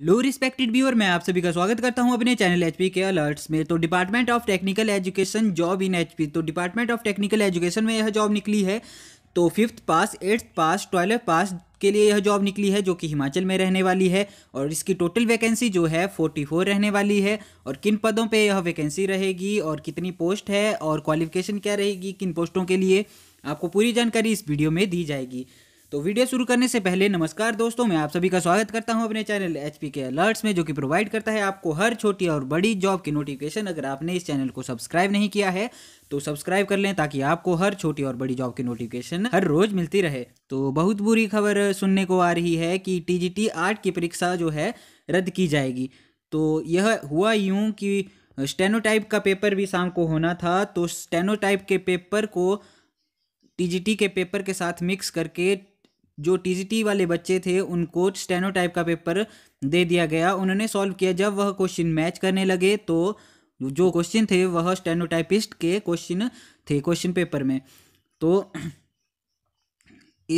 लो respected viewer मैं आप सभी का स्वागत करता हूं अपने चैनल एचपी के अलर्ट्स में तो department of technical education job in HP तो डिपार्टमेंट ऑफ टेक्निकल एजुकेशन में यह जॉब निकली है तो fifth pass eighth pass twelfth pass के लिए यह जॉब निकली है जो कि हिमाचल में रहने वाली है और इसकी टोटल वैकेंसी जो है 44 रहने वाली है और किन पदों पे यह वैकेंसी रहेगी और कितनी पोस्ट है और क्वालिफिकेशन क्या रहेगी किन पोस्टों के लिए आपको पूरी जानकारी इस वीडियो में दी जाएगी तो वीडियो शुरू करने से पहले नमस्कार दोस्तों मैं आप सभी का स्वागत करता हूं अपने चैनल एच के अलर्ट्स में जो कि प्रोवाइड करता है आपको हर छोटी और बड़ी जॉब की नोटिफिकेशन अगर आपने इस चैनल को सब्सक्राइब नहीं किया है तो सब्सक्राइब कर लें ताकि आपको हर छोटी और बड़ी जॉब की नोटिफिकेशन हर रोज मिलती रहे तो बहुत बुरी खबर सुनने को आ रही है कि टी जी की परीक्षा जो है रद्द की जाएगी तो यह हुआ यूँ कि स्टेनोटाइप का पेपर भी शाम को होना था तो स्टेनोटाइप के पेपर को टी के पेपर के साथ मिक्स करके जो टी वाले बच्चे थे उनको स्टेनो टाइप का पेपर दे दिया गया उन्होंने सॉल्व किया जब वह क्वेश्चन मैच करने लगे तो जो क्वेश्चन थे वह स्टेनोटाइपिस्ट के क्वेश्चन थे क्वेश्चन पेपर में तो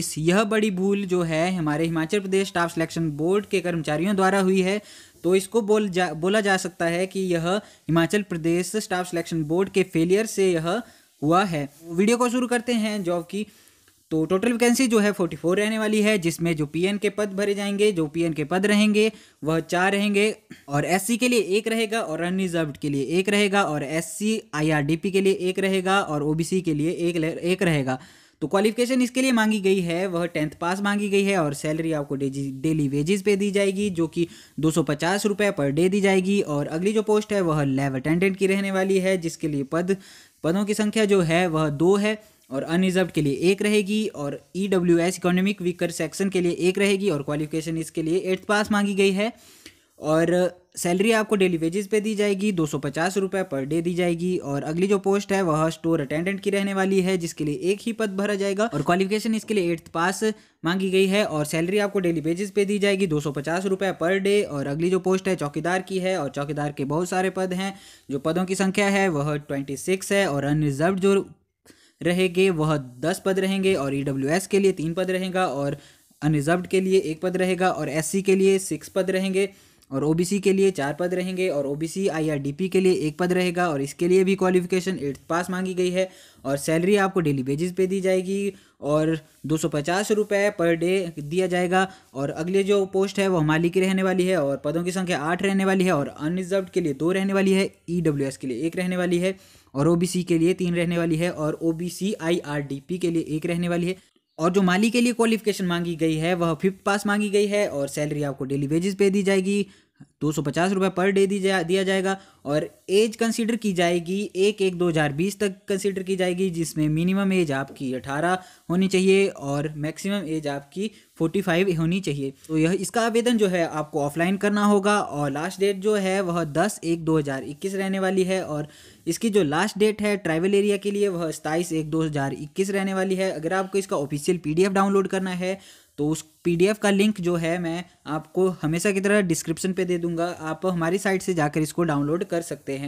इस यह बड़ी भूल जो है हमारे Himachal Pradesh staff selection board के कर्मचारियों द्वारा हुई है तो इसको बोल जा बोला जा सकता है कि यह Himachal Pradesh staff selection board के फेलियर से यह हुआ है वीडियो को शुरू करते हैं जॉब की तो टोटल वैकेंसी जो है फोर्टी फोर रहने वाली है जिसमें जो पीएन के पद भरे जाएंगे जो पीएन के पद रहेंगे वह चार रहेंगे और एससी के लिए एक रहेगा और अनरिजर्व के लिए एक रहेगा और एससी आईआरडीपी के लिए एक रहेगा और ओबीसी के लिए एक एक रहेगा तो क्वालिफिकेशन इसके लिए मांगी गई है वह टेंथ पास मांगी गई है और सैलरी आपको डेली वेजेस पे दी जाएगी जो कि दो सौ पर डे दी जाएगी और अगली जो पोस्ट है वह लैब अटेंडेंट की रहने वाली है जिसके लिए पद पदों की संख्या जो है वह दो है और अनरिजर्व के लिए एक रहेगी और E W S economic weaker section के लिए एक रहेगी और क्वालिफिकेशन इसके लिए एट्थ पास मांगी गई है और सैलरी आपको डेली वेजेस पे दी जाएगी दो सौ पचास रुपये पर डे दी जाएगी और अगली जो पोस्ट है वह स्टोर अटेंडेंट की रहने वाली है जिसके लिए एक ही पद भरा जाएगा और क्वालिफिकेशन इसके लिए एट्थ पास मांगी गई है और सैलरी आपको डेली वेजेस पे दी जाएगी दो सौ पचास रुपये पर डे और अगली जो पोस्ट है चौकीदार की है और चौकीदार के बहुत सारे पद हैं जो पदों की संख्या है वह ट्वेंटी सिक्स है और अनरिजर्व जो रहेंगे वह दस पद रहेंगे और ई e के लिए तीन पद रहेगा और अनरिजर्व के लिए एक पद रहेगा और एस के लिए सिक्स पद रहेंगे और ओबीसी के लिए चार पद रहेंगे और ओबीसी आईआरडीपी के लिए एक पद रहेगा और इसके लिए भी क्वालिफिकेशन एट्थ पास मांगी गई है और सैलरी आपको डेली बेजिस पे दी जाएगी और दो सौ पचास रुपये पर डे दिया जाएगा और अगले जो पोस्ट है वो हमाली की रहने वाली है और पदों की संख्या आठ रहने वाली है और अनरिजर्व के लिए दो रहने वाली है ई डब्ल्यू एस के लिए एक रहने वाली है और ओ बी सी के लिए तीन रहने वाली है और O B C I R D P के लिए एक रहने वाली है और जो माली के लिए क्वालिफिकेशन मांगी गई है वह फिफ्थ पास मांगी गई है और सैलरी आपको डेली वेजेस पे दी जाएगी दो सौ पचास रुपये पर डे दी जा दिया जाएगा और एज कंसिडर की जाएगी एक एक दो हज़ार बीस तक कंसिडर की जाएगी जिसमें मिनिमम एज आपकी अठारह होनी चाहिए और मैक्सिमम एज आपकी फोर्टी फाइव होनी चाहिए तो यह इसका आवेदन जो है आपको ऑफलाइन करना होगा और लास्ट डेट जो है वह दस एक दो हज़ार इक्कीस रहने वाली है और इसकी जो लास्ट डेट है ट्रैवल एरिया के लिए वह सताईस एक दो हज़ार इक्कीस रहने वाली है अगर आपको इसका official P D F download करना है तो उस पीडीएफ का लिंक जो है मैं आपको हमेशा की तरह डिस्क्रिप्शन पे दे दूंगा आप हमारी साइट से जाकर इसको डाउनलोड कर सकते हैं